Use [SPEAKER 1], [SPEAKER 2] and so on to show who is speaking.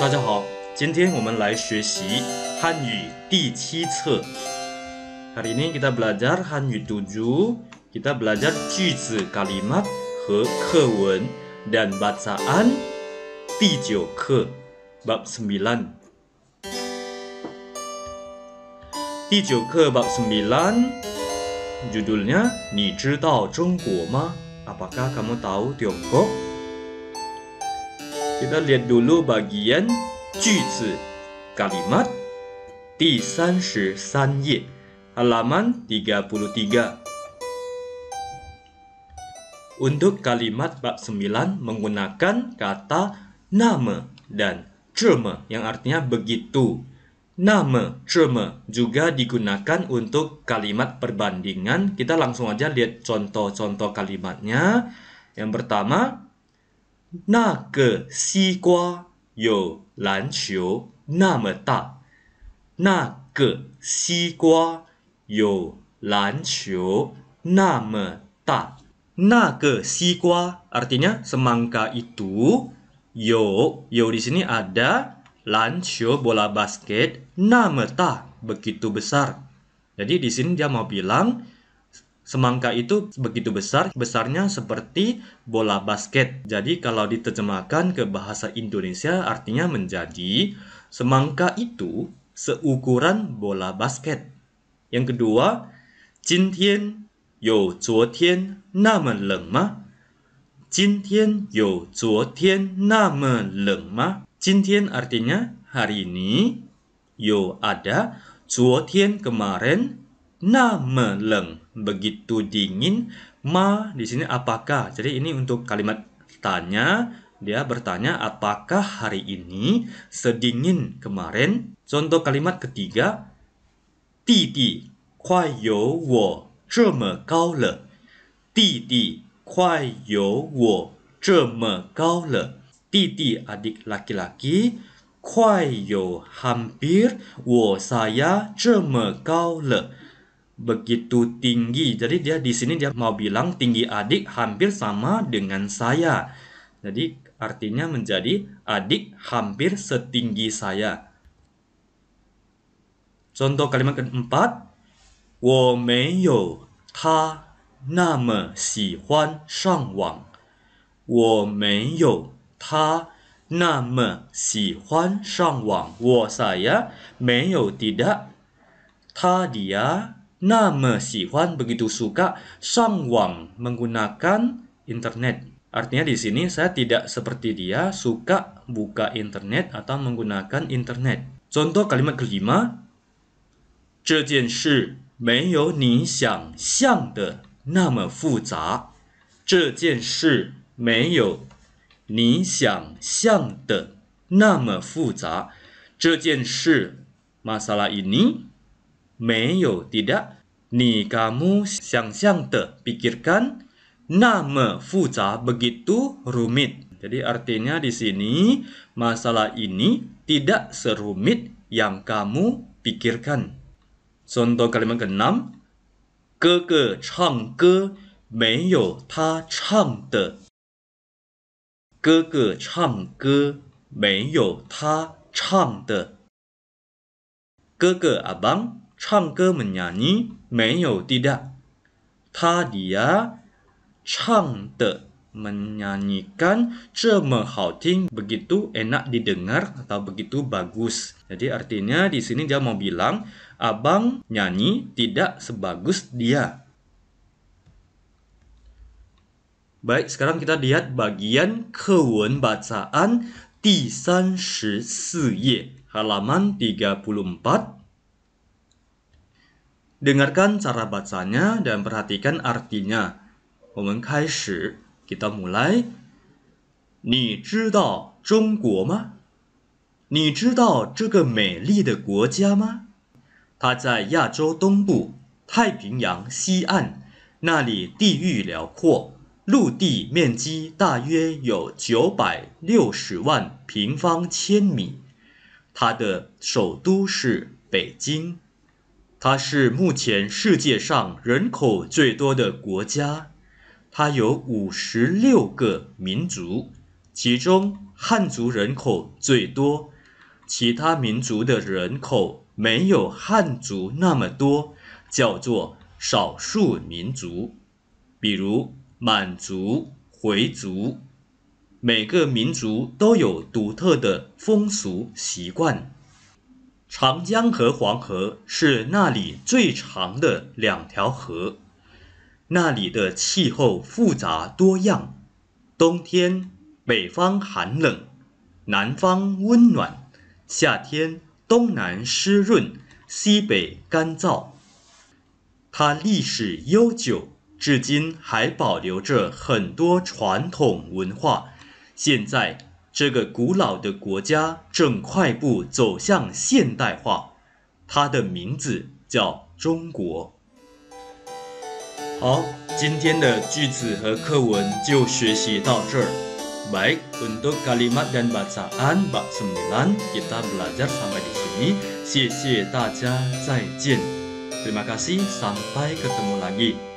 [SPEAKER 1] 大家好，今天我们来学习汉语第七册。Hari ini kita belajar Hanyu 7. Kita belajar juzi kalimat 和课文 dan bacaan 第九课 bab 9. 第九课 bab 9 judulnya 你知道中国吗？Apakah kamu tahu Tiongkok？kita lihat dulu bagian juzi kalimat di san ye halaman 33. Untuk kalimat bab 9 menggunakan kata nama dan ceme yang artinya begitu. Nama ceme juga digunakan untuk kalimat perbandingan. Kita langsung aja lihat contoh-contoh kalimatnya. Yang pertama, 那个西瓜有篮球那么大。那个西瓜有篮球那么大。那个西瓜 artinya semangka itu yo di sini ada lancio bola basket ta begitu besar. Jadi di sini dia mau bilang Semangka itu begitu besar, besarnya seperti bola basket. Jadi kalau diterjemahkan ke bahasa Indonesia artinya menjadi semangka itu seukuran bola basket. Yang kedua, Jintian artinya hari ini, yo ada, 昨天 kemarin, 那么冷 begitu dingin ma di sini apakah jadi ini untuk kalimat tanya dia bertanya apakah hari ini sedingin kemarin contoh kalimat ketiga titi kuai you wo zheme gao le titi kuai you wo zheme gao le titi adik laki-laki kuai you hampir wo saya zheme gao le begitu tinggi. Jadi dia di sini dia mau bilang tinggi adik hampir sama dengan saya. Jadi artinya menjadi adik hampir setinggi saya. Contoh kalimat keempat, 我没有他那么喜欢上网。我没有他那么喜欢上网。我 saya 没有 tidak 他 dia Nama Sihuan begitu suka sangwang menggunakan internet. Artinya di sini saya tidak seperti dia suka buka internet atau menggunakan internet. Contoh kalimat kelima, 这件事没有你想象的那么复杂。这件事没有你想象的那么复杂。这件事 masalah ini meyo tidak ni kamu siang-siang te pikirkan nama fuza begitu rumit. Jadi artinya di sini masalah ini tidak serumit yang kamu pikirkan. Contoh kalimat ke-6. Keke chang ke meyo ta chang de. Keke chang ke meyo ta chang de. Keke abang menyanyi, 没有 tidak. dia 唱的 menyanyikan cemehauting begitu enak didengar atau begitu bagus. Jadi artinya di sini dia mau bilang abang nyanyi tidak sebagus dia. Baik, sekarang kita lihat bagian kewen bacaan di 34 halaman 34 Dengarkan cara bacanya dan perhatikan artinya. 开始，kita mulai. 你知道中国吗？你知道这个美丽的国家吗？它在亚洲东部、太平洋西岸，那里地域辽阔，陆地面积大约有九百六十万平方千米。它的首都是北京。它是目前世界上人口最多的国家，它有五十六个民族，其中汉族人口最多，其他民族的人口没有汉族那么多，叫做少数民族，比如满族、回族，每个民族都有独特的风俗习惯。长江和黄河是那里最长的两条河。那里的气候复杂多样，冬天北方寒冷，南方温暖；夏天东南湿润，西北干燥。它历史悠久，至今还保留着很多传统文化。现在。这个古老的国家正快步走向现代化，它的名字叫中国。好，今天的句子和课文就学习到这儿。Bye. Untuk kali makan m a c a an b a b i kita belajar sampai di sini. Sihat saja, s a y a n Terima kasih, sampai ketemu lagi.